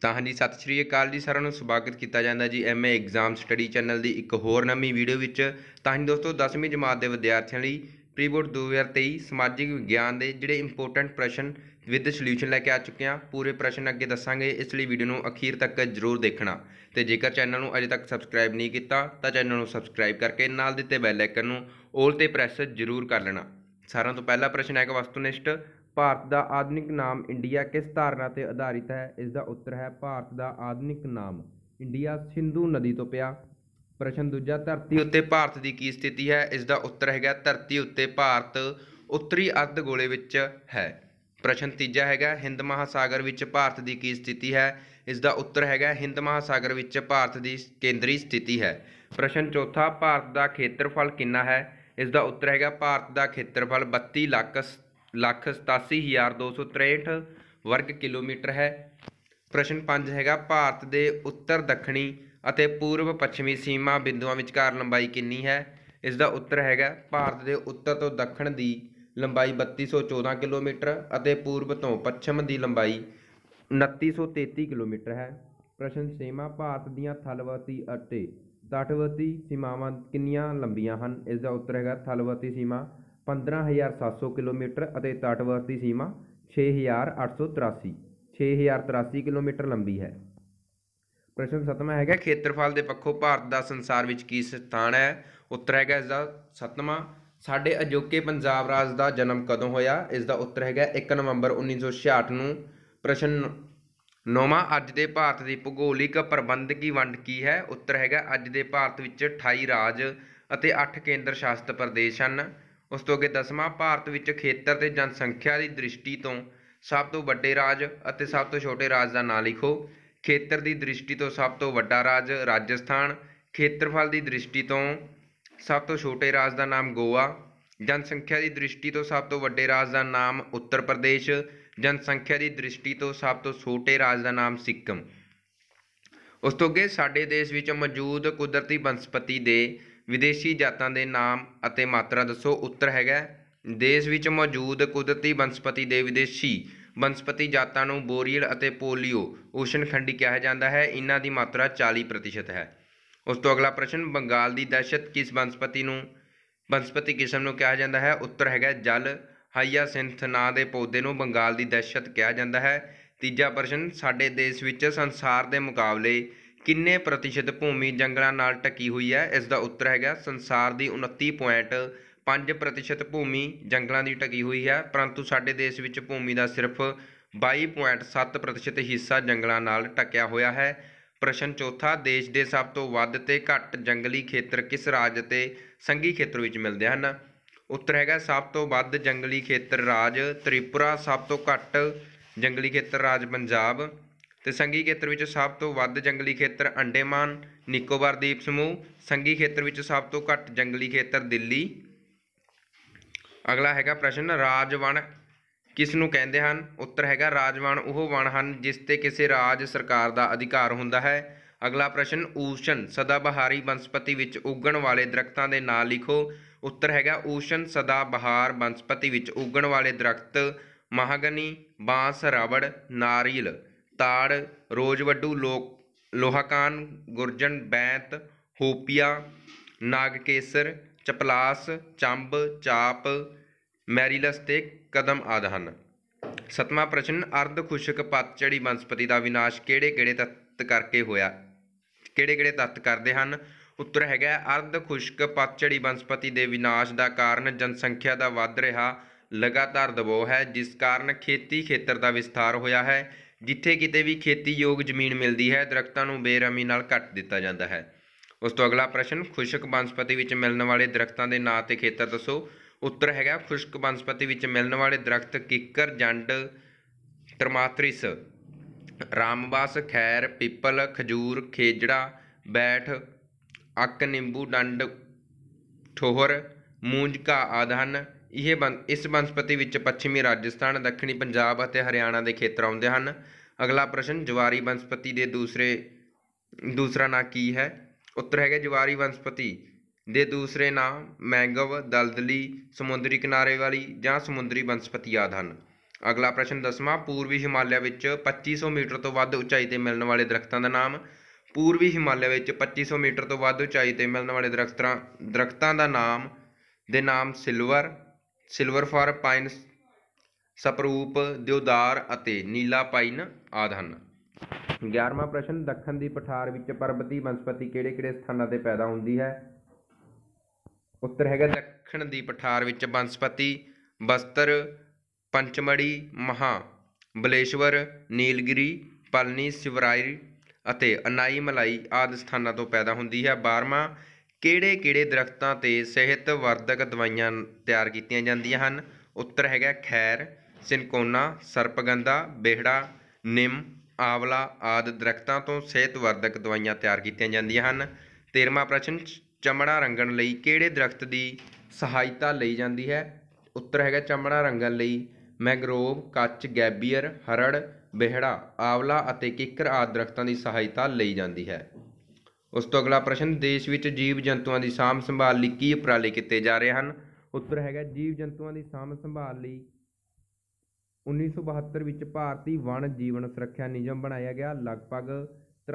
ਤਾਂ ਹਾਂਜੀ ਸਤਿ ਸ਼੍ਰੀ ਅਕਾਲ ਜੀ ਸਾਰਿਆਂ ਨੂੰ ਸਵਾਗਤ ਕੀਤਾ ਜਾਂਦਾ ਜੀ ਐਮਏ ਐਗਜ਼ਾਮ ਸਟੱਡੀ ਚੈਨਲ ਦੀ ਇੱਕ ਹੋਰ ਨਵੀਂ ਵੀਡੀਓ ਵਿੱਚ ਤਾਂ ਹਾਂਜੀ ਦੋਸਤੋ 10ਵੀਂ ਜਮਾਤ ਦੇ ਵਿਦਿਆਰਥੀਆਂ ਲਈ ਪ੍ਰੀ ਬੋਰਡ 2023 ਸਮਾਜਿਕ ਵਿਗਿਆਨ ਦੇ ਜਿਹੜੇ ਇੰਪੋਰਟੈਂਟ ਪ੍ਰਸ਼ਨ ਵਿਦ ਸੋਲੂਸ਼ਨ ਲੈ ਕੇ ਆ ਚੁੱਕੇ ਹਾਂ ਪੂਰੇ ਪ੍ਰਸ਼ਨ ਅੱਗੇ ਦੱਸਾਂਗੇ ਇਸ ਲਈ ਵੀਡੀਓ ਨੂੰ ਅਖੀਰ ਤੱਕ ਜ਼ਰੂਰ ਦੇਖਣਾ ਤੇ ਜੇਕਰ ਚੈਨਲ ਨੂੰ ਅਜੇ ਤੱਕ ਸਬਸਕ੍ਰਾਈਬ ਨਹੀਂ ਕੀਤਾ ਤਾਂ ਚੈਨਲ ਨੂੰ ਸਬਸਕ੍ਰਾਈਬ ਕਰਕੇ ਨਾਲ ਦਿੱਤੇ ਬੈਲ ਆਈਕਨ ਨੂੰ ਓਲ ਤੇ ਪ੍ਰੈਸ ਜ਼ਰੂਰ ਕਰ ਲੈਣਾ ਸਾਰਿਆਂ ਤੋਂ ਪਹਿਲਾ ਪ੍ਰਸ਼ਨ ਹੈਗਾ ਵਸਤੂਨਿਸ਼ਟ ਭਾਰਤ ਦਾ ਆਧੁਨਿਕ ਨਾਮ ਇੰਡੀਆ ਕਿਸ ਧਾਰਨਾ ਤੇ ਆਧਾਰਿਤ ਹੈ ਇਸ ਦਾ ਉੱਤਰ ਹੈ ਭਾਰਤ ਦਾ ਆਧੁਨਿਕ ਨਾਮ ਇੰਡੀਆ ਸਿੰਧੂ ਨਦੀ ਤੋਂ ਪਿਆ ਪ੍ਰਸ਼ਨ ਦੂਜਾ ਧਰਤੀ ਉੱਤੇ ਭਾਰਤ ਦੀ ਕੀ ਸਥਿਤੀ ਹੈ ਇਸ ਦਾ ਉੱਤਰ ਹੈਗਾ ਧਰਤੀ ਉੱਤੇ ਭਾਰਤ ਉੱਤਰੀ ਅਰਧ ਗੋਲੇ ਵਿੱਚ ਹੈ ਪ੍ਰਸ਼ਨ ਤੀਜਾ ਹੈਗਾ ਹਿੰਦ ਮਹਾਸਾਗਰ ਵਿੱਚ ਭਾਰਤ ਦੀ ਕੀ ਸਥਿਤੀ ਹੈ ਇਸ ਦਾ ਉੱਤਰ ਹੈਗਾ ਹਿੰਦ ਮਹਾਸਾਗਰ ਵਿੱਚ ਭਾਰਤ ਦੀ ਕੇਂਦਰੀ ਸਥਿਤੀ ਹੈ ਪ੍ਰਸ਼ਨ ਚੌਥਾ ਭਾਰਤ ਦਾ ਖੇਤਰਫਲ ਕਿੰਨਾ ਹੈ ਇਸ ਦਾ ਉੱਤਰ ਹੈਗਾ ਭਾਰਤ ਦਾ ਖੇਤਰਫਲ 32 ਲੱਖ ਲੱਖ 87263 ਵਰਗ ਕਿਲੋਮੀਟਰ ਹੈ ਪ੍ਰਸ਼ਨ 5 ਹੈਗਾ ਭਾਰਤ ਦੇ ਉੱਤਰ ਦੱਖਣੀ ਅਤੇ ਪੂਰਬ ਪੱਛਮੀ ਸੀਮਾ ਬਿੰਦੂਆਂ ਵਿਚਕਾਰ ਲੰਬਾਈ ਕਿੰਨੀ ਹੈ ਇਸ ਦਾ ਉੱਤਰ ਹੈਗਾ ਭਾਰਤ ਦੇ ਉੱਤਰ ਤੋਂ ਦੱਖਣ ਦੀ ਲੰਬਾਈ 3214 ਕਿਲੋਮੀਟਰ ਅਤੇ ਪੂਰਬ ਤੋਂ ਪੱਛਮ ਦੀ ਲੰਬਾਈ 2933 ਕਿਲੋਮੀਟਰ ਹੈ ਪ੍ਰਸ਼ਨ 6ਵਾਂ ਭਾਰਤ ਦੀਆਂ ਥਲਵਤੀ ਅਤੇ ਤਟਵਤੀ ਸੀਮਾਵਾਂ ਕਿੰਨੀਆਂ ਲੰਬੀਆਂ ਹਨ ਇਸ ਦਾ ਉੱਤਰ ਹੈਗਾ ਥਲਵਤੀ ਸੀਮਾ 15700 ਕਿਲੋਮੀਟਰ ਅਤੇ ਤਟਵਰਤ ਦੀ ਸੀਮਾ 6883 6083 ਕਿਲੋਮੀਟਰ ਲੰਬੀ ਹੈ ਪ੍ਰਸ਼ਨ 7ਵਾਂ ਹੈਗਾ ਖੇਤਰਫਲ ਦੇ ਪੱਖੋਂ ਭਾਰਤ ਦਾ ਸੰਸਾਰ ਵਿੱਚ ਕੀ ਸਥਾਨ ਹੈ ਉੱਤਰ ਹੈਗਾ ਇਸ ਦਾ 7ਵਾਂ ਸਾਡੇ ਅਜੋਕੇ ਪੰਜਾਬ ਰਾਜ ਦਾ ਜਨਮ ਕਦੋਂ ਹੋਇਆ ਇਸ ਦਾ ਉੱਤਰ ਹੈਗਾ 1 ਨਵੰਬਰ 1966 ਨੂੰ ਪ੍ਰਸ਼ਨ ਨੋਮਾ ਅੱਜ ਦੇ ਭਾਰਤ ਦੀ ਭੂਗੋਲਿਕ ਪ੍ਰਬੰਧਕੀ ਵੰਡ ਕੀ ਹੈ ਉੱਤਰ ਹੈਗਾ ਅੱਜ ਦੇ ਭਾਰਤ ਵਿੱਚ 28 ਰਾਜ ਅਤੇ 8 ਕੇਂਦਰ ਸ਼ਾਸਿਤ ਪ੍ਰਦੇਸ਼ ਹਨ ਉਸ ਤੋਂ ਅੱਗੇ ਦਸਵਾਂ ਭਾਰਤ ਵਿੱਚ ਖੇਤਰ ਤੇ ਜਨਸੰਖਿਆ ਦੀ ਦ੍ਰਿਸ਼ਟੀ ਤੋਂ ਸਭ ਤੋਂ ਵੱਡੇ ਰਾਜ ਅਤੇ ਸਭ ਤੋਂ ਛੋਟੇ ਰਾਜ ਦਾ ਨਾਂ ਲਿਖੋ ਖੇਤਰ ਦੀ ਦ੍ਰਿਸ਼ਟੀ ਤੋਂ ਸਭ ਤੋਂ ਵੱਡਾ ਰਾਜ ਰਾਜਸਥਾਨ ਖੇਤਰਫਲ ਦੀ ਦ੍ਰਿਸ਼ਟੀ ਤੋਂ ਸਭ ਤੋਂ ਛੋਟੇ ਰਾਜ ਦਾ ਨਾਮ ਗੋਆ ਜਨਸੰਖਿਆ ਦੀ ਦ੍ਰਿਸ਼ਟੀ ਤੋਂ ਸਭ ਤੋਂ ਵੱਡੇ ਰਾਜ ਦਾ ਨਾਮ ਉੱਤਰ ਪ੍ਰਦੇਸ਼ ਜਨਸੰਖਿਆ ਦੀ ਦ੍ਰਿਸ਼ਟੀ ਤੋਂ ਸਭ ਤੋਂ ਛੋਟੇ ਰਾਜ ਦਾ ਨਾਮ ਸਿੱਕਮ ਉਸ ਤੋਂ ਅੱਗੇ ਸਾਡੇ ਦੇਸ਼ ਵਿੱਚ ਮੌਜੂਦ ਕੁਦਰਤੀ ਬਨਸਪਤੀ ਦੇ ਵਿਦੇਸ਼ੀ ਜਾਤਾਂ ਦੇ ਨਾਮ ਅਤੇ ਮਾਤਰਾ ਦੱਸੋ ਉੱਤਰ ਹੈਗਾ ਦੇਸ਼ ਵਿੱਚ ਮੌਜੂਦ ਕੁਦਰਤੀ ਬਨਸਪਤੀ ਦੇ ਵਿਦੇਸ਼ੀ ਬਨਸਪਤੀ ਜਾਤਾਂ ਨੂੰ ਬੋਰੀਅਲ ਅਤੇ ਪੋਲੀਓ ਖੰਡੀ ਕਿਹਾ ਜਾਂਦਾ ਹੈ ਇਹਨਾਂ ਦੀ ਮਾਤਰਾ 40% ਹੈ ਉਸ ਤੋਂ ਅਗਲਾ ਪ੍ਰਸ਼ਨ ਬੰਗਾਲ ਦੀ ਦਹਿਸ਼ਤ ਕਿਸ ਬਨਸਪਤੀ ਨੂੰ ਬਨਸਪਤੀ ਕਿਸਮ ਨੂੰ ਕਿਹਾ ਜਾਂਦਾ ਹੈ ਉੱਤਰ ਹੈਗਾ ਜਲ ਸਿੰਥ ਨਾਂ ਦੇ ਪੌਦੇ ਨੂੰ ਬੰਗਾਲ ਦੀ ਦਹਿਸ਼ਤ ਕਿਹਾ ਜਾਂਦਾ ਹੈ ਤੀਜਾ ਪ੍ਰਸ਼ਨ ਸਾਡੇ ਦੇਸ਼ ਵਿੱਚ ਸੰਸਾਰ ਦੇ ਮੁਕਾਬਲੇ ਕਿੰਨੇ ਪ੍ਰਤੀਸ਼ਤ ਭੂਮੀ ਜੰਗਲਾਂ ਨਾਲ ਟਕੀ ਹੋਈ ਹੈ ਇਸ ਦਾ ਉੱਤਰ ਹੈਗਾ ਸੰਸਾਰ ਦੀ 29.5 ਪ੍ਰਤੀਸ਼ਤ ਭੂਮੀ ਜੰਗਲਾਂ ਦੀ ਟਕੀ ਹੋਈ ਹੈ ਪਰੰਤੂ ਸਾਡੇ ਦੇਸ਼ ਵਿੱਚ ਭੂਮੀ ਦਾ ਸਿਰਫ 22.7 ਪ੍ਰਤੀਸ਼ਤ ਹਿੱਸਾ ਜੰਗਲਾਂ ਨਾਲ ਟਕਿਆ ਹੋਇਆ ਹੈ ਪ੍ਰਸ਼ਨ ਚੌਥਾ ਦੇਸ਼ ਦੇ ਸਭ ਤੋਂ ਵੱਧ ਤੇ ਘੱਟ ਜੰਗਲੀ ਖੇਤਰ ਕਿਸ ਰਾਜ ਅਤੇ ਸੰਘੀ ਖੇਤਰ ਵਿੱਚ ਮਿਲਦੇ ਹਨ ਉੱਤਰ ਹੈਗਾ ਸਭ ਤੋਂ ਵੱਧ ਜੰਗਲੀ ਖੇਤਰ ਰਾਜ ਤ੍ਰਿਪੁਰਾ ਸਭ ਤੋਂ ਘੱਟ ਜੰਗਲੀ ਖੇਤਰ ਰਾਜ ਪੰਜਾਬ ਤੇ ਸੰਗੀ ਖੇਤਰ ਵਿੱਚ ਸਭ ਤੋਂ ਵੱਧ ਜੰਗਲੀ ਖੇਤਰ ਅੰਡੇਮਾਨ ਨਿਕੋਬਾਰ ਦੀਪ ਸਮੂਹ ਸੰਗੀ ਖੇਤਰ ਵਿੱਚ ਸਭ ਤੋਂ ਘੱਟ ਜੰਗਲੀ ਖੇਤਰ ਦਿੱਲੀ ਅਗਲਾ ਹੈਗਾ ਪ੍ਰਸ਼ਨ ਰਾਜਵਣ ਕਿਸ ਨੂੰ ਕਹਿੰਦੇ ਹਨ ਉੱਤਰ ਹੈਗਾ ਰਾਜਵਣ ਉਹ ਵਣ ਹਨ ਜਿਸ ਤੇ ਕਿਸੇ ਰਾਜ ਸਰਕਾਰ ਦਾ ਅਧਿਕਾਰ ਹੁੰਦਾ ਹੈ ਅਗਲਾ ਪ੍ਰਸ਼ਨ ਊਸ਼ਨ ਸਦਾਬਹਾਰੀ ਬਨਸਪਤੀ ਵਿੱਚ ਉੱਗਣ ਵਾਲੇ ਦਰਖਤਾਂ ਦੇ ਨਾਂ ਲਿਖੋ ਉੱਤਰ ਹੈਗਾ ਊਸ਼ਨ ਸਦਾਬਹਾਰ ਬਨਸਪਤੀ ਵਿੱਚ ਉੱਗਣ ਵਾਲੇ ਦਰਖਤ ਮਹਾਗਨੀ ਬਾਂਸ ਰਾਵੜ ਨਾਰੀਲ ਤਾੜ ਰੋਜ਼ਵੱਡੂ ਲੋਕ ਲੋਹਾਕਾਨ ਗੁਰਜਨ ਬੈਂਤ ਹੋਪੀਆ ਨਾਗਕੇਸਰ ਚਪਲਾਸ ਚੰਬ ਚਾਪ ਮੈਰੀਲਸ ਤੇ ਕਦਮ ਆਦਿ ਹਨ ਸਤਵਾਂ ਪ੍ਰਸ਼ਨ ਅਰਧ ਖੁਸ਼ਕ ਪਤਝੜੀ ਬਨਸਪਤੀ ਦਾ ਵਿਨਾਸ਼ ਕਿਹੜੇ-ਕਿਹੜੇ ਤੱਤ ਕਰਕੇ ਹੋਇਆ ਕਿਹੜੇ-ਕਿਹੜੇ ਤੱਤ ਕਰਦੇ ਹਨ ਉੱਤਰ ਹੈਗਾ ਅਰਧ ਖੁਸ਼ਕ ਪਤਝੜੀ ਬਨਸਪਤੀ ਦੇ ਵਿਨਾਸ਼ ਦਾ ਕਾਰਨ ਜਨਸੰਖਿਆ ਦਾ ਵੱਧ ਰਿਹਾ ਲਗਾਤਾਰ ਦਬਾਅ ਹੈ ਜਿਸ ਕਾਰਨ ਖੇਤੀ ਖੇਤਰ ਦਾ ਵਿਸਥਾਰ ਹੋਇਆ ਹੈ ਜਿੱਥੇ ਕਿਤੇ ਵੀ ਖੇਤੀਯੋਗ ਜ਼ਮੀਨ ਮਿਲਦੀ ਹੈ ਦਰਖਤਾਂ ਨੂੰ ਬੇਰਹਿਮੀ ਨਾਲ ਕੱਟ ਦਿੱਤਾ ਜਾਂਦਾ ਹੈ ਉਸ ਤੋਂ ਅਗਲਾ ਪ੍ਰਸ਼ਨ ਖੁਸ਼ਕ ਬਨਸਪਤੀ ਵਿੱਚ ਮਿਲਣ ਵਾਲੇ ਦਰਖਤਾਂ ਦੇ ਨਾਂ ਤੇ ਖੇਤਰ ਦੱਸੋ ਉੱਤਰ ਹੈਗਾ ਖੁਸ਼ਕ ਬਨਸਪਤੀ ਵਿੱਚ ਮਿਲਣ ਵਾਲੇ ਦਰਖਤ ਕਿੱਕਰ ਜੰਡ ਤਰਮਾਤਰਿਸ ਰਾਮਬਾਸ ਖੈਰ ਪਿੱਪਲ ਖਜੂਰ ਖੇਜੜਾ ਬੈਠ ਅੱਕ ਨਿੰਬੂ ਡੰਡ ਠੋਹਰ ਮੂੰਜਕਾ ਆਦਿ ਹਨ ਇਹ ਇਸ ਬਨਸਪਤੀ ਵਿੱਚ ਪੱਛਮੀ ਰਾਜਸਥਾਨ ਦੱਖਣੀ ਪੰਜਾਬ ਅਤੇ ਹਰਿਆਣਾ ਦੇ ਖੇਤਰ ਆਉਂਦੇ ਹਨ ਅਗਲਾ ਪ੍ਰਸ਼ਨ ਜਵਾਰੀ ਬਨਸਪਤੀ ਦੇ ਦੂਸਰੇ ਦੂਸਰਾ ਨਾਂ ਕੀ ਹੈ ਉੱਤਰ ਹੈਗਾ ਜਵਾਰੀ ਬਨਸਪਤੀ ਦੇ ਦੂਸਰੇ ਨਾਂ ਮੈਂਗਵ ਦਲਦਲੀ ਸਮੁੰਦਰੀ ਕਿਨਾਰੇ ਵਾਲੀ ਜਾਂ ਸਮੁੰਦਰੀ ਬਨਸਪਤੀ ਆਦ ਹਨ ਅਗਲਾ ਪ੍ਰਸ਼ਨ ਦਸਵਾਂ ਪੂਰਬੀ ਹਿਮਾਲਿਆ ਵਿੱਚ 2500 ਮੀਟਰ ਤੋਂ ਵੱਧ ਉਚਾਈ ਤੇ ਮਿਲਣ ਵਾਲੇ ਦਰਖਤਾਂ ਦਾ ਨਾਮ ਪੂਰਬੀ ਹਿਮਾਲਿਆ ਵਿੱਚ 2500 ਮੀਟਰ ਤੋਂ ਵੱਧ ਉਚਾਈ ਤੇ ਮਿਲਣ ਵਾਲੇ ਦਰਖਤਾਂ ਦਰਖਤਾਂ ਦਾ ਨਾਮ ਦੇ ਨਾਮ silver silver fir pine spruce ਦਿਉਦਾਰ ਅਤੇ ਨੀਲਾ ਪਾਈਨ ਆਦਿ ਹਨ 11ਵਾਂ ਪ੍ਰਸ਼ਨ ਦੱਖਣ ਦੀ ਪਠਾਰ ਵਿੱਚ ਪਰਬਤੀ ਬਨਸਪਤੀ ਕਿਹੜੇ-ਕਿਹੜੇ ਸਥਾਨਾਂ ਤੇ ਪੈਦਾ ਹੁੰਦੀ ਹੈ ਉੱਤਰ ਹੈਗਾ ਦੱਖਣ ਦੀ ਪਠਾਰ ਵਿੱਚ ਬਨਸਪਤੀ ਬਸਤਰ ਪੰਚਮੜੀ ਮਹਾ ਬਲੇਸ਼ਵਰ ਨੀਲਗਿਰੀ ਪਲਨੀ ਸਿਵਰਾਈ ਅਤੇ ਅਨਾਈ ਮਲਾਈ ਆਦਿ ਸਥਾਨਾਂ ਤੋਂ ਪੈਦਾ ਹੁੰਦੀ ਹੈ 12ਵਾਂ ਕਿਹੜੇ ਕਿਹੜੇ ਦਰੱਖਤਾਂ ਤੇ ਸਿਹਤ ਵਰਧਕ ਦਵਾਈਆਂ ਤਿਆਰ ਕੀਤੀਆਂ ਜਾਂਦੀਆਂ ਹਨ ਉੱਤਰ ਹੈਗਾ ਖੈਰ ਸਿਨਕੋਨਾ ਸਰਪਗੰਦਾ ਬੇਹੜਾ ਨਿੰਮ ਆਵਲਾ ਆਦਿ ਦਰੱਖਤਾਂ ਤੋਂ ਸਿਹਤ ਵਰਧਕ ਦਵਾਈਆਂ ਤਿਆਰ ਕੀਤੀਆਂ ਜਾਂਦੀਆਂ ਹਨ 13ਵਾਂ ਪ੍ਰਸ਼ਨ ਚਮੜਾ ਰੰਗਣ ਲਈ ਕਿਹੜੇ ਦਰਖਤ ਦੀ ਸਹਾਇਤਾ ਲਈ ਜਾਂਦੀ ਹੈ ਉੱਤਰ ਹੈਗਾ ਚਮੜਾ ਰੰਗਣ ਲਈ ਮੈਗਰੋਵ ਕੱਚ ਗੈਬੀਅਰ ਹਰੜ ਬਿਹੜਾ ਆਵਲਾ ਅਤੇ ਕਿੱਕਰ ਆਦਿ ਦਰਖਤਾਂ ਦੀ ਸਹਾਇਤਾ ਲਈ ਜਾਂਦੀ ਹੈ ਉਸ ਤੋਂ ਅਗਲਾ ਪ੍ਰਸ਼ਨ ਦੇਸ਼ ਵਿੱਚ ਜੀਵ ਜੰਤੂਆਂ ਦੀ ਸਾਂਭ ਸੰਭਾਲ ਲਈ ਕੀ ਉਪਰਾਲੇ ਕੀਤੇ ਜਾ ਰਹੇ ਹਨ ਉੱਤਰ ਹੈਗਾ ਜੀਵ ਜੰਤੂਆਂ ਦੀ ਸਾਂਭ ਸੰਭਾਲ ਲਈ 1972 ਵਿੱਚ ਭਾਰਤੀ ਵਣ ਜੀਵਨ ਸੁਰੱਖਿਆ ਨਿਯਮ ਬਣਾਇਆ ਗਿਆ ਲਗਭਗ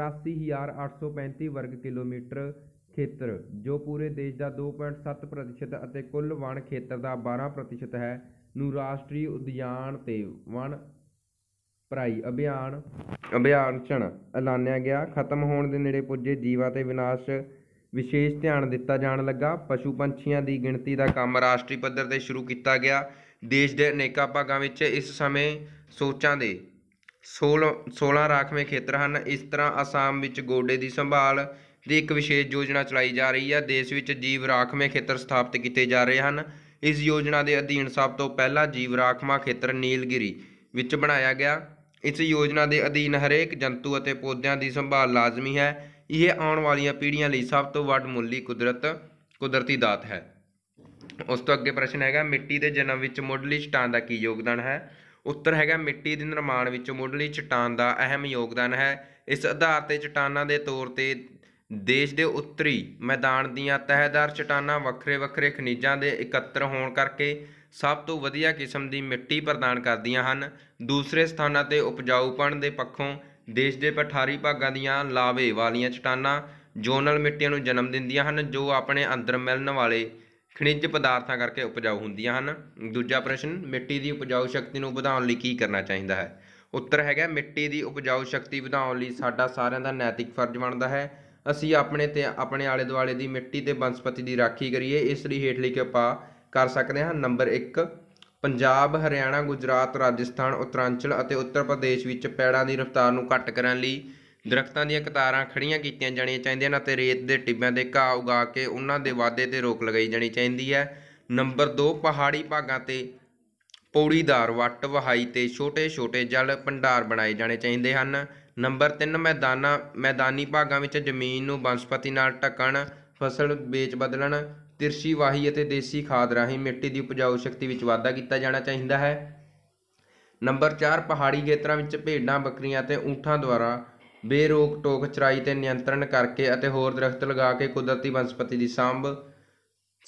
83835 ਵਰਗ ਕਿਲੋਮੀਟਰ ਖੇਤਰ ਜੋ ਪੂਰੇ ਦੇਸ਼ ਦਾ 2.7% ਅਤੇ ਕੁੱਲ ਵਣ ਖੇਤਰ ਦਾ 12% ਹੈ ਨੂੰ ਰਾਸ਼ਟਰੀ ਉਦਿਆਨ ਤੇ ਵਣ ਭਰਾਈ ਅਭਿਆਨ ਅਭਿਆਨਚਣ ਐਲਾਨਿਆ ਗਿਆ ਖਤਮ ਹੋਣ ਦੇ ਨੇੜੇ ਪੁੱਜੇ ਜੀਵਾਂ 'ਤੇ ਵਿਨਾਸ਼ ਵਿਸ਼ੇਸ਼ ਧਿਆਨ ਦਿੱਤਾ ਜਾਣ ਲੱਗਾ ਪਸ਼ੂ ਪੰਛੀਆਂ ਦੀ ਗਿਣਤੀ ਦਾ ਕੰਮ ਰਾਸ਼ਟਰੀ ਪੱਧਰ ਤੇ ਸ਼ੁਰੂ ਕੀਤਾ ਗਿਆ ਦੇਸ਼ ਦੇ ਅਨੇਕਾਂ ਭਾਗਾਂ ਵਿੱਚ ਇਸ ਸਮੇਂ ਸੋਚਾਂ ਦੇ 16 16 ਰਾਖਵੇਂ ਖੇਤਰ ਹਨ ਇਸ ਤਰ੍ਹਾਂ ਅਸਾਮ ਵਿੱਚ ਗੋਡੇ ਦੀ ਸੰਭਾਲ ਦੀ ਇੱਕ ਵਿਸ਼ੇਸ਼ ਯੋਜਨਾ ਚਲਾਈ ਜਾ ਰਹੀ ਹੈ ਦੇਸ਼ ਵਿੱਚ ਜੀਵ ਰਾਖਵੇਂ ਖੇਤਰ ਸਥਾਪਿਤ ਕੀਤੇ ਜਾ ਰਹੇ ਹਨ ਇਸ ਯੋਜਨਾ ਦੇ ਅਧੀਨ ਸਭ ਤੋਂ ਪਹਿਲਾ ਜੀਵ ਰਾਖਵਾ ਖੇਤਰ ਨੀਲਗਿਰੀ ਵਿੱਚ ਬਣਾਇਆ ਗਿਆ ਇਸ ਯੋਜਨਾ ਦੇ ਅਧੀਨ ਹਰੇਕ ਜੰਤੂ ਅਤੇ ਪੌਦਿਆਂ ਦੀ ਸੰਭਾਲ ਲਾਜ਼ਮੀ ਹੈ ਇਹ ਆਉਣ ਵਾਲੀਆਂ ਪੀੜ੍ਹੀਆਂ ਲਈ ਸਭ ਤੋਂ ਵੱਡ ਮੁੱਲੀ ਕੁਦਰਤ ਕੁਦਰਤੀ ਦਾਤ ਹੈ ਉਸ ਤੋਂ ਅੱਗੇ ਪ੍ਰਸ਼ਨ ਹੈਗਾ ਮਿੱਟੀ ਦੇ ਜਨਮ ਵਿੱਚ ਮੁੱਢਲੀ ਚਟਾਨ ਦਾ ਕੀ ਯੋਗਦਾਨ ਹੈ ਉੱਤਰ ਹੈਗਾ ਮਿੱਟੀ ਦੇ ਨਿਰਮਾਣ ਵਿੱਚ ਮੁੱਢਲੀ ਚਟਾਨ ਦਾ ਅਹਿਮ ਯੋਗਦਾਨ ਹੈ ਇਸ ਆਧਾਰ ਤੇ ਚਟਾਨਾਂ ਦੇ ਤੌਰ ਤੇ ਦੇਸ਼ ਦੇ ਉੱਤਰੀ ਮੈਦਾਨ ਦੀਆਂ ਤਹਿਦਾਰ ਚਟਾਨਾਂ ਵੱਖਰੇ-ਵੱਖਰੇ ਖਣਿਜਾਂ ਦੇ ਇਕੱਤਰ ਹੋਣ ਕਰਕੇ ਸਭ ਤੋਂ ਵਧੀਆ ਕਿਸਮ ਦੀ ਮਿੱਟੀ ਪ੍ਰਦਾਨ ਕਰਦੀਆਂ ਹਨ ਦੂਸਰੇ ਸਥਾਨਾਂ ਤੇ ਉਪਜਾਊਪਣ ਦੇ ਪੱਖੋਂ ਦੇਸ਼ ਦੇ ਪਠਾਰੀ ਭਾਗਾਂ ਦੀਆਂ ਲਾਵੇ ਵਾਲੀਆਂ ਚਟਾਨਾਂ ਜ਼ੋਨਲ ਮਿੱਟੀਆਂ ਨੂੰ ਜਨਮ ਦਿੰਦੀਆਂ ਹਨ ਜੋ ਆਪਣੇ ਅੰਦਰ ਮਿਲਣ ਵਾਲੇ ਖਣਿਜ ਪਦਾਰਥਾਂ ਕਰਕੇ ਉਪਜਾਊ ਹੁੰਦੀਆਂ ਹਨ ਦੂਜਾ ਪ੍ਰਸ਼ਨ ਮਿੱਟੀ ਦੀ ਉਪਜਾਊ ਸ਼ਕਤੀ ਨੂੰ ਵਧਾਉਣ ਲਈ ਕੀ ਕਰਨਾ ਚਾਹੀਦਾ ਹੈ ਉੱਤਰ ਹੈਗਾ ਮਿੱਟੀ ਦੀ ਉਪਜਾਊ ਸ਼ਕਤੀ ਵਧਾਉਣ ਲਈ ਸਾਡਾ ਸਾਰਿਆਂ ਦਾ ਨੈਤਿਕ ਫਰਜ਼ ਬਣਦਾ ਹੈ ਅਸੀਂ ਆਪਣੇ ਤੇ ਆਪਣੇ ਆਲੇ ਦੁਆਲੇ ਦੀ ਮਿੱਟੀ ਤੇ ਬਨਸਪਤੀ ਦੀ ਰਾਖੀ ਕਰੀਏ ਇਸ ਲਈ ਹੇਠ ਲਿਖੇ ਉਪਾਅ ਕਰ ਸਕਦੇ ਹਾਂ ਨੰਬਰ 1 ਪੰਜਾਬ ਹਰਿਆਣਾ ਗੁਜਰਾਤ ਰਾਜਸਥਾਨ ਉਤਰਾਂਚਲ ਅਤੇ ਉੱਤਰ ਪ੍ਰਦੇਸ਼ ਵਿੱਚ ਪੈੜਾਂ ਦੀ ਰਫ਼ਤਾਰ ਨੂੰ ਘੱਟ ਕਰਨ ਲਈ ਦਰਖਤਾਂ ਦੀਆਂ ਕਤਾਰਾਂ ਖੜੀਆਂ ਕੀਤੀਆਂ ਜਾਣੀਆਂ ਚਾਹੀਦੀਆਂ ਹਨ ਅਤੇ ਰੇਤ ਦੇ ਟਿੱਬਿਆਂ ਦੇ ਘਾਹ ਉਗਾ ਕੇ ਉਹਨਾਂ ਦੇ ਵਾਧੇ ਤੇ ਰੋਕ ਲਗਾਈ ਜਾਣੀ ਚਾਹੀਦੀ ਹੈ ਨੰਬਰ 2 ਪਹਾੜੀ ਭਾਗਾਂ ਤੇ ਪੌੜੀਦਾਰ ਵੱਟ ਵਹਾਈ ਤੇ ਛੋਟੇ-ਛੋਟੇ ਜਲ ਭੰਡਾਰ ਬਣਾਏ ਜਾਣੇ ਚਾਹੀਦੇ ਹਨ ਨੰਬਰ 3 ਮੈਦਾਨਾ ਮੈਦਾਨੀ ਭਾਗਾਂ ਵਿੱਚ ਜ਼ਮੀਨ ਨੂੰ ਬਨਸਪਤੀ ਨਾਲ ਢੱਕਣ ਫਸਲ ਵੇਚ ਬਦਲਣ ਤਿਰਸ਼ੀ ਵਾਹੀ ਅਤੇ ਦੇਸੀ ਖਾਦ ਰਾਹੀਂ ਮਿੱਟੀ ਦੀ ਉਪਜਾਊ ਸ਼ਕਤੀ ਵਿੱਚ ਵਾਧਾ ਕੀਤਾ ਜਾਣਾ ਚਾਹੀਦਾ ਹੈ ਨੰਬਰ 4 ਪਹਾੜੀ ਖੇਤਰਾਂ ਵਿੱਚ ਭੇਡਾਂ ਬੱਕਰੀਆਂ ਅਤੇ ਊਠਾਂ ਦੁਆਰਾ ਬੇਰੋਕ ਟੋਕ ਚਰਾਈ ਤੇ ਨਿਯੰਤਰਣ ਕਰਕੇ ਅਤੇ ਹੋਰ ਦਰਖਤ ਲਗਾ ਕੇ ਕੁਦਰਤੀ ਬਨਸਪਤੀ ਦੀ ਸੰਭ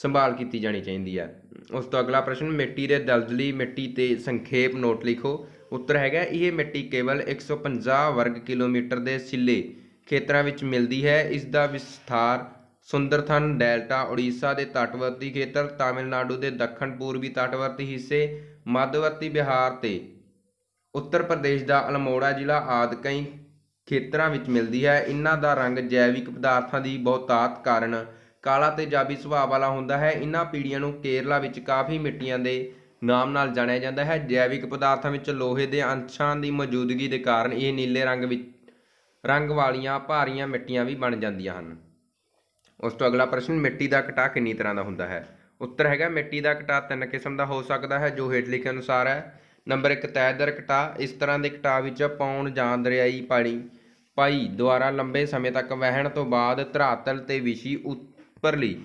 ਸੰਭਾਲ ਕੀਤੀ ਜਾਣੀ ਚਾਹੀਦੀ ਹੈ ਉਸ ਤੋਂ ਅਗਲਾ ਪ੍ਰਸ਼ਨ ਮਿੱਟੀ ਦੇ ਦਲਦਲੀ ਮਿੱਟੀ ਤੇ ਸੰਖੇਪ ਨੋਟ ਲਿਖੋ ਉੱਤਰ ਹੈਗਾ ਇਹ ਮਿੱਟੀ ਕੇਵਲ 150 ਵਰਗ ਕਿਲੋਮੀਟਰ ਦੇ ਸਿੱਲੇ ਖੇਤਰਾਂ ਵਿੱਚ ਮਿਲਦੀ ਹੈ ਇਸ ਦਾ ਵਿਸਥਾਰ ਸੁੰਦਰਥਨ ਡੈਲਟਾ ਉੜੀਸਾ ਦੇ ਤਟਵਰਤੀ ਖੇਤਰ ਤਾਮਿਲਨਾਡੂ ਦੇ ਦੱਖਣ ਪੂਰਬੀ ਤਟਵਰਤੀ ਹਿੱਸੇ ਮੱਧਵਰਤੀ ਬਿਹਾਰ ਤੇ ਉੱਤਰ ਪ੍ਰਦੇਸ਼ ਦਾ ਅਲਮੋੜਾ ਜ਼ਿਲ੍ਹਾ ਆਦ ਕਈ ਖੇਤਰਾਂ ਵਿੱਚ ਮਿਲਦੀ ਹੈ ਇਹਨਾਂ ਦਾ ਰੰਗ ਜੈਵਿਕ ਪਦਾਰਥਾਂ ਦੀ ਬਹੁਤਾਤ ਕਾਰਨ ਕਾਲਾ ਤੇ ਜਾਬੀ ਸੁਭਾਅ ਵਾਲਾ ਹੁੰਦਾ ਹੈ ਇਹਨਾਂ ਪੀੜੀਆਂ ਨੂੰ ਕੇਰਲਾ ਵਿੱਚ ਕਾਫੀ ਮਿੱਟੀਆਂ ਦੇ ਨਾਮ ਨਾਲ ਜਾਣਿਆ ਜਾਂਦਾ ਹੈ ਜੈਵਿਕ ਪਦਾਰਥਾਂ ਵਿੱਚ ਲੋਹੇ ਦੇ ਅੰਸ਼ਾਂ ਦੀ ਮੌਜੂਦਗੀ ਦੇ ਕਾਰਨ ਇਹ ਨੀਲੇ ਰੰਗ ਵਿੱਚ ਰੰਗ ਵਾਲੀਆਂ ਭਾਰੀਆਂ ਮਿੱਟੀਆਂ ਵੀ ਬਣ ਜਾਂਦੀਆਂ ਹਨ ਉਸ ਤੋਂ ਅਗਲਾ ਪ੍ਰਸ਼ਨ ਮਿੱਟੀ ਦਾ ਕਟਾ ਕਿੰਨੀ ਤਰ੍ਹਾਂ ਦਾ ਹੁੰਦਾ ਹੈ ਉੱਤਰ ਹੈਗਾ ਮਿੱਟੀ ਦਾ ਕਟਾ ਤਿੰਨ ਕਿਸਮ ਦਾ ਹੋ ਸਕਦਾ ਹੈ ਜੋ ਹੇਠ ਲਿਖੇ ਅਨੁਸਾਰ ਹੈ ਨੰਬਰ 1 ਤੈਦਰ ਕਟਾ ਇਸ ਤਰ੍ਹਾਂ ਦੇ ਕਟਾ ਵਿੱਚ ਪੌਣ ਜਾਂ ਦਰਿਆਈ ਪਾਣੀ ਪਾਈ ਦੁਆਰਾ ਲੰਬੇ ਸਮੇਂ ਤੱਕ ਵਹਿਣ ਤੋਂ ਬਾਅਦ ਧਰਾਤਲ ਤੇ ਵਿਸ਼ੀ ਉੱਪਰਲੀ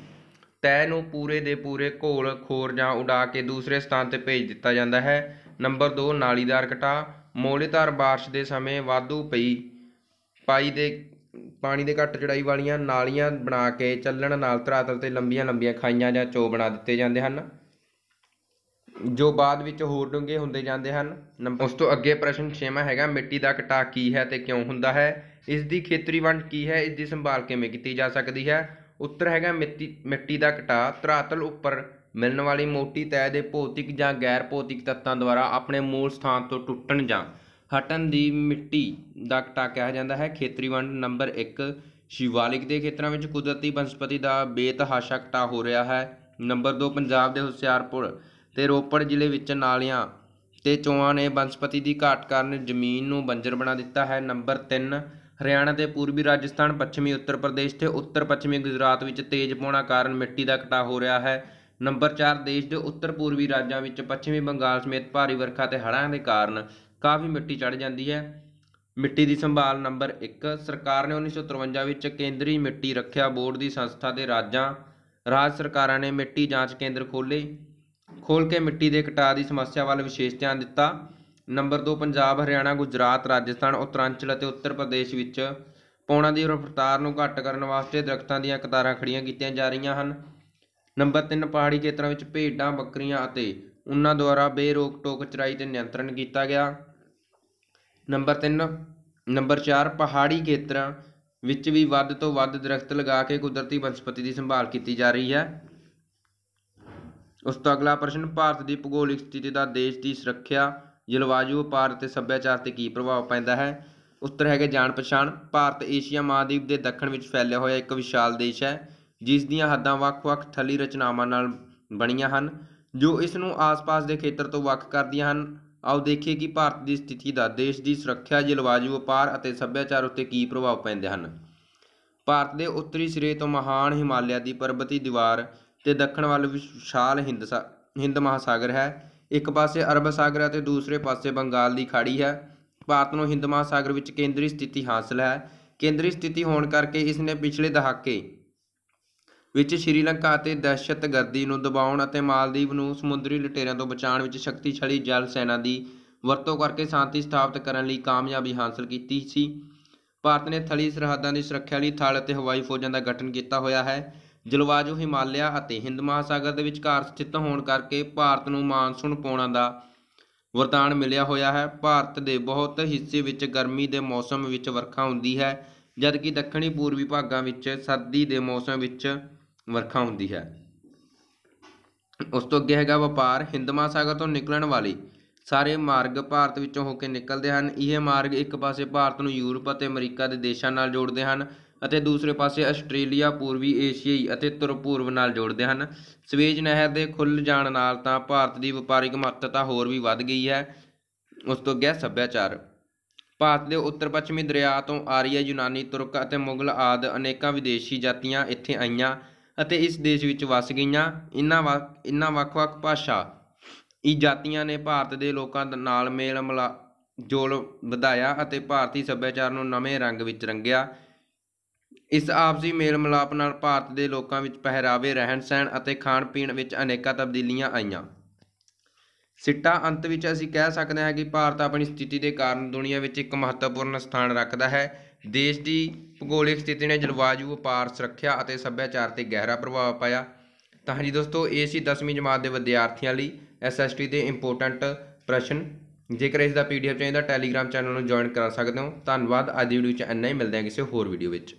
ਤੈ ਨੂੰ ਪੂਰੇ ਦੇ ਪੂਰੇ ਘੋਲ ਖੋਰ ਜਾਂ ਉਡਾ ਕੇ ਦੂਸਰੇ ਸਥਾਨ ਤੇ ਭੇਜ ਦਿੱਤਾ ਜਾਂਦਾ ਹੈ ਨੰਬਰ 2 ਨਾਲੀਦਾਰ ਕਟਾ ਮੋਲੇਦਾਰ بارش ਦੇ ਸਮੇਂ ਵਾਧੂ ਪਈ ਪਾਈ ਦੇ ਪਾਣੀ ਦੇ ਘੱਟ ਚੜਾਈ ਵਾਲੀਆਂ ਨਾਲੀਆਂ ਬਣਾ ਕੇ ਚੱਲਣ ਨਾਲ ਧਰਾਤਲ ਤੇ ਲੰਬੀਆਂ ਲੰਬੀਆਂ ਖਾਈਆਂ ਜਾਂ ਚੋ ਬਣਾ ਦਿੱਤੇ ਜਾਂਦੇ ਹਨ ਜੋ ਬਾਅਦ ਵਿੱਚ ਹੋਰ ਡੂੰਘੇ ਹੁੰਦੇ ਜਾਂਦੇ ਹਨ ਉਸ ਤੋਂ ਅੱਗੇ ਪ੍ਰਸ਼ਨ 6ਵਾਂ ਹੈਗਾ ਮਿੱਟੀ ਦਾ ਕਟਾ ਕੀ ਹੈ ਤੇ ਕਿਉਂ ਹੁੰਦਾ ਹੈ ਇਸ ਦੀ ਖੇਤਰੀ ਵੰਡ ਕੀ ਹੈ ਇਸ ਦੀ ਸੰਭਾਲ ਕਿਵੇਂ ਕੀਤੀ ਜਾ ਸਕਦੀ ਹੈ ਉੱਤਰ ਹੈਗਾ ਮਿੱਟੀ ਮਿੱਟੀ ਦਾ ਕਟਾ ਧਰਾਤਲ ਉੱਪਰ ਮਿਲਣ ਵਾਲੀ ਮੋਟੀ ਤੈਅ ਦੇ ਭੌਤਿਕ ਜਾਂ ਗੈਰ ਭੌਤਿਕ ਤੱਤਾਂ ਦੁਆਰਾ ਆਪਣੇ ਮੂਲ ਸਥਾਨ ਤੋਂ ਟੁੱਟਣ ਜਾਂ ਹਟਨ ਦੀ ਮਿੱਟੀ ਦਾ ਕਟਾ ਕਿਹਾ ਜਾਂਦਾ ਹੈ ਖੇਤਰੀ ਵੰਡ ਨੰਬਰ 1 ਸ਼ਿਵਾਲਿਕ ਦੇ ਖੇਤਰਾਂ ਵਿੱਚ ਕੁਦਰਤੀ ਬਨਸਪਤੀ ਦਾ ਬੇਤਹਾਸ਼ਾ ਕਟਾ ਹੋ ਰਿਹਾ ਹੈ ਨੰਬਰ 2 ਪੰਜਾਬ ਦੇ ਹੁਸ਼ਿਆਰਪੁਰ ਤੇ ਰੋਪੜ ਜ਼ਿਲ੍ਹੇ ਵਿੱਚ ਨਾਲੀਆਂ ਤੇ ਚੋਆਂ ਨੇ ਬਨਸਪਤੀ ਦੀ ਘਾਟ ਕਾਰਨ ਜ਼ਮੀਨ ਨੂੰ ਬੰਜਰ ਬਣਾ ਦਿੱਤਾ ਹੈ ਨੰਬਰ 3 ਹਰਿਆਣਾ ਦੇ ਪੂਰਬੀ ਰਾਜਸਥਾਨ ਪੱਛਮੀ ਉੱਤਰ ਪ੍ਰਦੇਸ਼ ਤੇ ਉੱਤਰ ਪੱਛਮੀ ਗੁਜਰਾਤ ਵਿੱਚ ਤੇਜ਼ ਪੌਣਾ ਕਾਰਨ ਮਿੱਟੀ ਦਾ ਕਟਾ ਹੋ ਰਿਹਾ ਹੈ ਨੰਬਰ 4 ਦੇਸ਼ ਦੇ ਉੱਤਰ ਪੂਰਬੀ ਰਾਜਾਂ ਵਿੱਚ ਪੱਛਮੀ ਬੰਗਾਲ ਸਮੇਤ ਭਾਰੀ ਵਰਖਾ ਤੇ ਹੜ੍ਹਾਂ ਦੇ ਕਾਰਨ ਕਾਫੀ ਮਿੱਟੀ ਚੜ ਜਾਂਦੀ ਹੈ ਮਿੱਟੀ ਦੀ ਸੰਭਾਲ ਨੰਬਰ 1 ਸਰਕਾਰ ਨੇ 1953 ਵਿੱਚ ਕੇਂਦਰੀ ਮਿੱਟੀ ਰੱਖਿਆ ਬੋਰਡ ਦੀ ਸੰਸਥਾ ਦੇ ਰਾਜਾਂ ਰਾਜ ਸਰਕਾਰਾਂ ਨੇ ਮਿੱਟੀ ਜਾਂਚ ਕੇਂਦਰ ਖੋਲੇ ਖੋਲ ਕੇ ਮਿੱਟੀ ਦੇ ਕਟਾਅ ਦੀ ਸਮੱਸਿਆ ਵੱਲ ਵਿਸ਼ੇਸ਼ ਧਿਆਨ ਦਿੱਤਾ ਨੰਬਰ 2 ਪੰਜਾਬ ਹਰਿਆਣਾ ਗੁਜਰਾਤ ਰਾਜਸਥਾਨ ਉਤਰਾਂਚਲ ਅਤੇ ਉੱਤਰ ਪ੍ਰਦੇਸ਼ ਵਿੱਚ ਪੌਣਾ ਦੀ ਰਫ਼ਤਾਰ ਨੂੰ ਘੱਟ ਕਰਨ ਵਾਸਤੇ ਦਰਖਤਾਂ ਦੀਆਂ ਕਤਾਰਾਂ ਖੜੀਆਂ ਕੀਤੀਆਂ ਜਾ ਰਹੀਆਂ ਹਨ ਨੰਬਰ 3 ਪਹਾੜੀ ਖੇਤਰਾਂ ਵਿੱਚ ਭੇਡਾਂ ਬੱਕਰੀਆਂ ਅਤੇ ਉਹਨਾਂ ਦੁਆਰਾ ਬੇਰੋਕ ਟੋਕ ਚਰਾਈ ਤੇ ਨਿਯੰਤਰਣ ਕੀਤਾ ਗਿਆ ਨੰਬਰ 3 ਨੰਬਰ 4 ਪਹਾੜੀ ਖੇਤਰਾਂ ਵਿੱਚ ਵੀ ਵੱਧ ਤੋਂ ਵੱਧ ਦਰਖਤ ਲਗਾ ਕੇ ਕੁਦਰਤੀ ਬਨਸਪਤੀ ਦੀ ਸੰਭਾਲ ਕੀਤੀ ਜਾ ਰਹੀ ਹੈ ਉਸ ਤੋਂ ਅਗਲਾ ਪ੍ਰਸ਼ਨ ਭਾਰਤ ਦੀ ਭੂਗੋਲਿਕ ਸਥਿਤੀ ਦਾ ਦੇਸ਼ ਦੀ ਸੁਰੱਖਿਆ ਜਲਵਾਯੂ ਵਪਾਰ ਅਤੇ ਸੱਭਿਆਚਾਰ ਤੇ ਕੀ ਪ੍ਰਭਾਵ ਪੈਂਦਾ ਹੈ ਉੱਤਰ ਹੈਗੇ ਜਾਣ ਪਛਾਣ ਭਾਰਤ ਏਸ਼ੀਆ ਮਹਾਦੀਪ ਦੇ ਦੱਖਣ ਵਿੱਚ ਫੈਲਿਆ ਹੋਇਆ ਇੱਕ ਵਿਸ਼ਾਲ ਦੇਸ਼ ਹੈ ਜਿਸ ਦੀਆਂ ਹੱਦਾਂ ਵੱਖ-ਵੱਖ ਥਲੀ ਰਚਨਾਵਾਂ ਨਾਲ ਬਣੀਆਂ ਹਨ ਜੋ ਇਸ ਨੂੰ ਆਸ-ਪਾਸ ਦੇ ਖੇਤਰ ਤੋਂ ਵੱਖ ਕਰਦੀਆਂ ਹਨ ਆਓ ਦੇਖੀਏ ਕਿ ਭਾਰਤ ਦੀ ਸਥਿਤੀ ਦਾ ਦੇਸ਼ ਦੀ ਸੁਰੱਖਿਆ ਜਲਵਾਯੂ ਵਪਾਰ ਅਤੇ ਸੱਭਿਆਚਾਰ ਉੱਤੇ ਕੀ ਪ੍ਰਭਾਵ ਪੈਂਦੇ ਹਨ ਭਾਰਤ ਦੇ ਉੱਤਰੀ ਸਿਰੇ ਤੋਂ ਮਹਾਨ ਹਿਮਾਲਿਆ ਦੀ ਪਰਬਤੀ ਦੀਵਾਰ ਤੇ ਦੱਖਣ ਵੱਲ ਵਿਸ਼ਾਲ ਹਿੰਦ ਹਿੰਦ ਮਹਾਸਾਗਰ ਹੈ ਇੱਕ ਪਾਸੇ ਅਰਬ ਸਾਗਰ ਅਤੇ ਦੂਸਰੇ ਪਾਸੇ ਬੰਗਾਲ ਦੀ ਖਾੜੀ ਹੈ ਭਾਰਤ ਨੂੰ ਹਿੰਦ ਮਹਾਸਾਗਰ ਵਿੱਚ ਕੇਂਦਰੀ ਸਥਿਤੀ ਹਾਸਲ ਹੈ ਕੇਂਦਰੀ ਸਥਿਤੀ ਹੋਣ ਕਰਕੇ ਇਸ ਨੇ ਪਿਛਲੇ ਦਹਾਕੇ ਵਿੱਚ ਸ਼੍ਰੀਲੰਕਾ ਅਤੇ ਦਹਿਸ਼ਤਗਰਦੀ ਨੂੰ ਦਬਾਉਣ ਅਤੇ ਮਾਲਦੀਵ ਨੂੰ ਸਮੁੰਦਰੀ ਲੁਟੇਰਿਆਂ ਤੋਂ ਬਚਾਉਣ ਵਿੱਚ ਸ਼ਕਤੀਸ਼ਾਲੀ ਜਲ ਸੈਨਾ ਦੀ ਵਰਤੋਂ ਕਰਕੇ ਸ਼ਾਂਤੀ ਸਥਾਪਿਤ ਕਰਨ ਲਈ ਕਾਮਯਾਬੀ ਹਾਸਲ ਕੀਤੀ ਸੀ ਭਾਰਤ ਨੇ ਥਲੀ ਸਰਹੱਦਾਂ ਦੀ ਸੁਰੱਖਿਆ ਲਈ ਥਲ ਅਤੇ ਹਵਾਈ ਫੌਜਾਂ ਦਾ ਗਠਨ ਕੀਤਾ ਹੋਇਆ ਹੈ ਜਲਵਾਯੂ ਹਿਮਾਲਿਆ ਅਤੇ ਹਿੰਦ ਮਹਾਸਾਗਰ ਦੇ ਵਿਚਕਾਰ ਸਥਿਤ ਹੋਣ ਕਰਕੇ ਭਾਰਤ ਨੂੰ ਮਾਨਸੂਨ ਪੌਣਾ ਦਾ ਵਰਤਾਨ ਮਿਲਿਆ ਹੋਇਆ ਹੈ ਭਾਰਤ ਦੇ ਬਹੁਤ ਹਿੱਸੇ ਵਿੱਚ ਗਰਮੀ ਦੇ ਮੌਸਮ ਵਿੱਚ ਵਰਖਾ ਹੁੰਦੀ ਹੈ ਜਦਕਿ ਦੱਖਣੀ ਪੂਰਬੀ ਭਾਗਾਂ ਵਿੱਚ ਸਰਦੀ ਦੇ ਮੌਸਮ ਵਿੱਚ ਵਰਖਾ ਹੁੰਦੀ ਹੈ ਉਸ ਤੋਂ ਅੱਗੇ ਹੈਗਾ ਵਪਾਰ ਹਿੰਦ ਮਹਾਸਾਗਰ ਤੋਂ ਨਿਕਲਣ ਵਾਲੀ ਸਾਰੇ ਮਾਰਗ ਭਾਰਤ ਵਿੱਚੋਂ ਹੋ ਕੇ ਨਿਕਲਦੇ ਹਨ ਇਹ ਮਾਰਗ ਇੱਕ ਪਾਸੇ ਭਾਰਤ ਨੂੰ ਯੂਰਪ ਅਤੇ ਅਮਰੀਕਾ ਦੇ ਦੇਸ਼ਾਂ ਨਾਲ ਜੋੜਦੇ ਹਨ ਅਤੇ ਦੂਸਰੇ ਪਾਸੇ ਆਸਟ੍ਰੇਲੀਆ ਪੂਰਬੀ ਏਸ਼ੀਆਈ ਅਤੇ ਪੂਰਬ ਨਾਲ ਜੋੜਦੇ ਹਨ ਸਵੇਜ ਨਹਿਰ ਦੇ ਖੁੱਲ ਜਾਣ ਨਾਲ ਤਾਂ ਭਾਰਤ ਦੀ ਵਪਾਰਿਕ ਮਹੱਤਤਾ ਹੋਰ ਵੀ ਵੱਧ ਗਈ ਹੈ ਉਸ ਤੋਂ ਗਿਆ ਸੱਭਿਆਚਾਰ ਭਾਰਤ ਦੇ ਉੱਤਰ ਪੱਛਮੀ ਦਰਿਆ ਤੋਂ ਆਰੀਆ ਯੂਨਾਨੀ ਤੁਰਕ ਅਤੇ ਮੁਗਲ ਆਦ ਅਨੇਕਾਂ ਵਿਦੇਸ਼ੀ ਜਾਤੀਆਂ ਇੱਥੇ ਆਈਆਂ ਅਤੇ ਇਸ ਦੇਸ਼ ਵਿੱਚ ਵਸ ਗਈਆਂ ਇਨ੍ਹਾਂ ਇਨ੍ਹਾਂ ਵੱਖ-ਵੱਖ ਭਾਸ਼ਾ ਈ ਜਾਤੀਆਂ ਨੇ ਭਾਰਤ ਦੇ ਲੋਕਾਂ ਨਾਲ ਮੇਲ ਮਿਲਾ ਜੋਲ ਵਧਾਇਆ ਅਤੇ ਭਾਰਤੀ ਸੱਭਿਆਚਾਰ ਨੂੰ ਨਵੇਂ ਰੰਗ ਵਿੱਚ ਰੰਗਿਆ ਇਸ ਆਪਸੀ ਮੇਲ ਮਿਲਾਪ ਨਾਲ ਭਾਰਤ ਦੇ ਲੋਕਾਂ ਵਿੱਚ ਪਹਿਰਾਵੇ ਰਹਿਣ ਸਹਿਣ ਅਤੇ ਖਾਣ ਪੀਣ ਵਿੱਚ ਅਨੇਕਾਂ ਤਬਦੀਲੀਆਂ ਆਈਆਂ ਸਿੱਟਾ ਅੰਤ ਵਿੱਚ ਅਸੀਂ ਕਹਿ ਸਕਦੇ ਹਾਂ ਕਿ ਭਾਰਤ ਆਪਣੀ ਸਥਿਤੀ ਦੇ ਕਾਰਨ ਦੁਨੀਆ ਵਿੱਚ ਇੱਕ ਮਹੱਤਵਪੂਰਨ ਸਥਾਨ ਰੱਖਦਾ ਹੈ ਦੇਸ਼ ਦੀ ਭੂਗੋਲਿਕ ਸਥਿਤੀ ਨੇ ਜਲਵਾਯੂ ਵਪਾਰ ਸੁਰੱਖਿਆ ਅਤੇ ਸੱਭਿਆਚਾਰ ਤੇ ਗਹਿਰਾ ਪ੍ਰਭਾਵ ਪਾਇਆ ਤਾਂ ਜੀ ਦੋਸਤੋ ਇਹ ਸੀ 10ਵੀਂ ਜਮਾਤ ਦੇ ਵਿਦਿਆਰਥੀਆਂ ਲਈ ਐਸਐਸਟੀ ਦੇ ਇੰਪੋਰਟੈਂਟ ਪ੍ਰਸ਼ਨ ਜੇਕਰ ਇਸ ਦਾ ਪੀਡੀਐਫ ਚਾਹੀਦਾ ਟੈਲੀਗ੍ਰam ਚੈਨਲ ਨੂੰ ਜੁਆਇਨ ਕਰ ਸਕਦੇ ਹੋ ਧੰਨਵਾਦ ਅੱਜ ਦੀ ਵੀਡੀਓ ਚ ਇੰਨਾ ਹੀ ਮਿਲਦੇ ਹਾਂ ਕਿਸੇ ਹੋਰ ਵੀਡੀਓ ਵਿੱਚ